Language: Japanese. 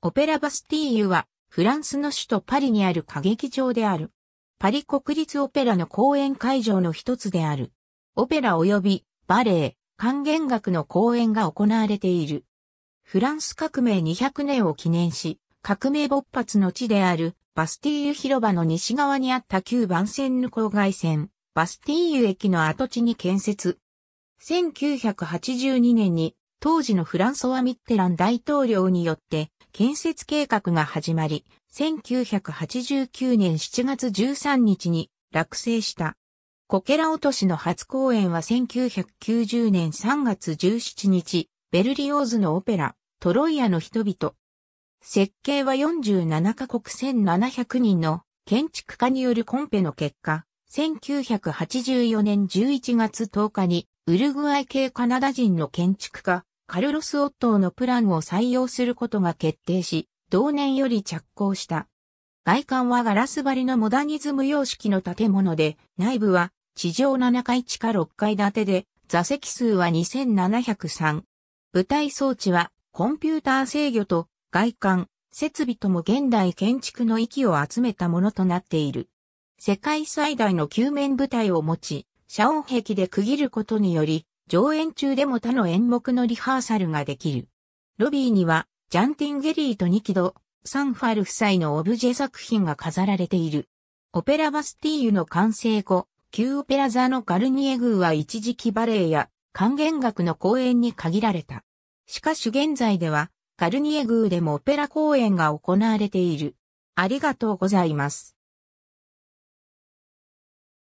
オペラバスティーユは、フランスの首都パリにある歌劇場である。パリ国立オペラの公演会場の一つである。オペラ及びバレエ、管弦楽の公演が行われている。フランス革命200年を記念し、革命勃発の地であるバスティーユ広場の西側にあった旧番線の郊外線、バスティーユ駅の跡地に建設。1982年に当時のフランソワ・ミッテラン大統領によって建設計画が始まり、1989年7月13日に落成した。こけら落としの初公演は1990年3月17日、ベルリオーズのオペラ、トロイアの人々。設計は47カ国1700人の建築家によるコンペの結果、1984年11月10日にウルグアイ系カナダ人の建築家、カルロス・オットーのプランを採用することが決定し、同年より着工した。外観はガラス張りのモダニズム様式の建物で、内部は地上7階地下6階建てで、座席数は2703。舞台装置はコンピューター制御と外観、設備とも現代建築の域を集めたものとなっている。世界最大の球面舞台を持ち、遮音壁で区切ることにより、上演中でも他の演目のリハーサルができる。ロビーには、ジャンティンゲリーとニキド、サンファル夫妻のオブジェ作品が飾られている。オペラバスティーユの完成後、旧オペラ座のガルニエ宮は一時期バレエや還元楽の公演に限られた。しかし現在では、ガルニエ宮でもオペラ公演が行われている。ありがとうございます。